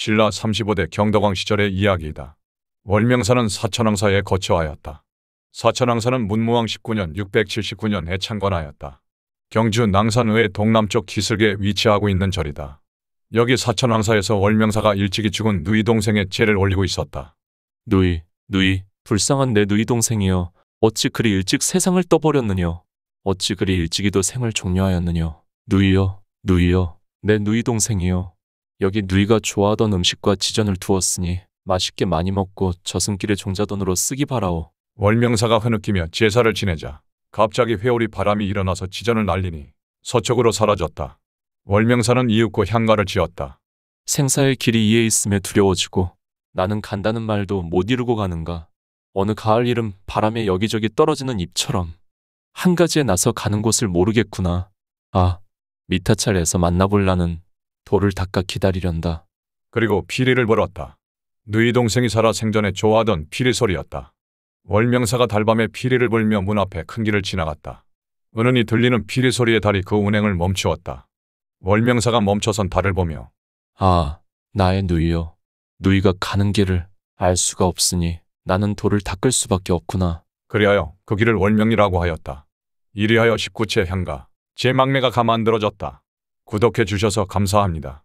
신라 35대 경덕왕 시절의 이야기이다. 월명사는 사천왕사에 거처하였다. 사천왕사는 문무왕 19년 679년에 창건하였다. 경주 낭산의 동남쪽 기슭에 위치하고 있는 절이다. 여기 사천왕사에서 월명사가 일찍이 죽은 누이 동생의 죄를 올리고 있었다. 누이, 누이, 불쌍한 내 누이 동생이여. 어찌 그리 일찍 세상을 떠버렸느냐. 어찌 그리 일찍이도 생을 종료하였느냐. 누이여, 누이여, 내 누이 동생이여. 여기 누이가 좋아하던 음식과 지전을 두었으니 맛있게 많이 먹고 저승길의 종자돈으로 쓰기 바라오. 월명사가 흐느끼며 제사를 지내자 갑자기 회오리 바람이 일어나서 지전을 날리니 서쪽으로 사라졌다. 월명사는 이윽고 향가를 지었다. 생사의 길이 이에 있음에 두려워지고 나는 간다는 말도 못 이루고 가는가. 어느 가을 이름 바람에 여기저기 떨어지는 잎처럼 한 가지에 나서 가는 곳을 모르겠구나. 아, 미타찰에서 만나볼라는 돌을 닦아 기다리련다. 그리고 피리를 벌었다 누이 동생이 살아 생전에 좋아하던 피리 소리였다. 월명사가 달밤에 피리를 불며 문 앞에 큰 길을 지나갔다. 은은히 들리는 피리 소리에 달이 그 운행을 멈추었다. 월명사가 멈춰선 달을 보며 아, 나의 누이여. 누이가 가는 길을 알 수가 없으니 나는 돌을 닦을 수밖에 없구나. 그리하여 그 길을 월명이라고 하였다. 이리하여 19채 향가. 제 막내가 가만들어졌다. 구독해 주셔서 감사합니다.